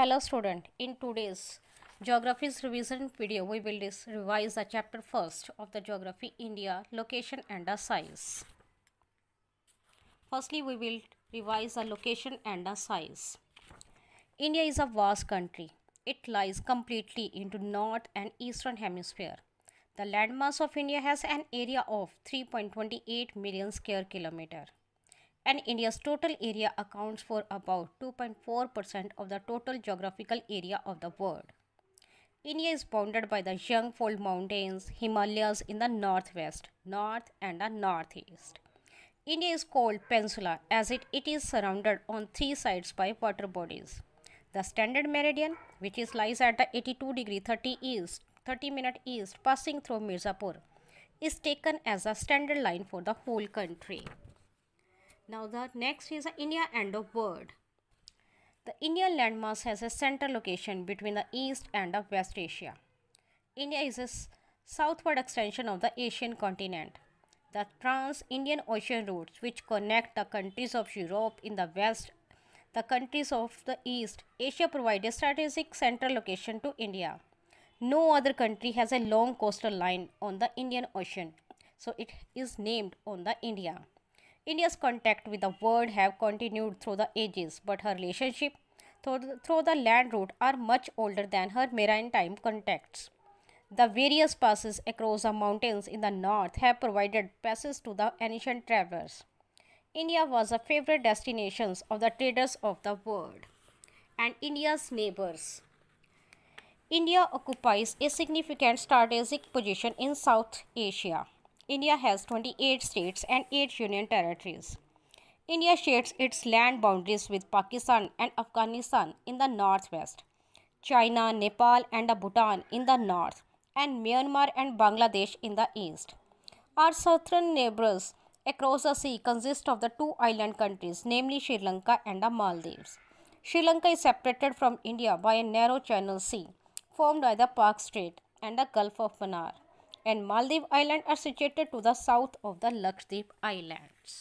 Hello student, in today's Geography's revision video, we will revise the chapter first of the Geography India, Location and the Size. Firstly, we will revise the location and the size. India is a vast country. It lies completely into north and eastern hemisphere. The landmass of India has an area of 3.28 million square kilometer and India's total area accounts for about 2.4% of the total geographical area of the world. India is bounded by the Jungfold Mountains, Himalayas in the northwest, north and the northeast. India is called peninsula as it, it is surrounded on three sides by water bodies. The standard meridian, which is lies at the 82 degree 30 east, 30 minute east, passing through Mirzapur, is taken as a standard line for the whole country. Now the next is the India end of world. The Indian landmass has a central location between the East and the West Asia. India is a southward extension of the Asian continent. The trans-Indian Ocean routes which connect the countries of Europe in the West, the countries of the East, Asia provide a strategic central location to India. No other country has a long coastal line on the Indian Ocean, so it is named on the India. India's contact with the world have continued through the ages, but her relationship through the land route are much older than her maritime contacts. The various passes across the mountains in the north have provided passes to the ancient travelers. India was a favorite destination of the traders of the world and India's neighbors. India occupies a significant strategic position in South Asia. India has 28 states and 8 union territories. India shares its land boundaries with Pakistan and Afghanistan in the northwest, China, Nepal, and Bhutan in the north, and Myanmar and Bangladesh in the east. Our southern neighbors across the sea consist of the two island countries, namely Sri Lanka and the Maldives. Sri Lanka is separated from India by a narrow channel sea formed by the Park Strait and the Gulf of Manar and Maldives Island are situated to the south of the Lakshadweep Islands.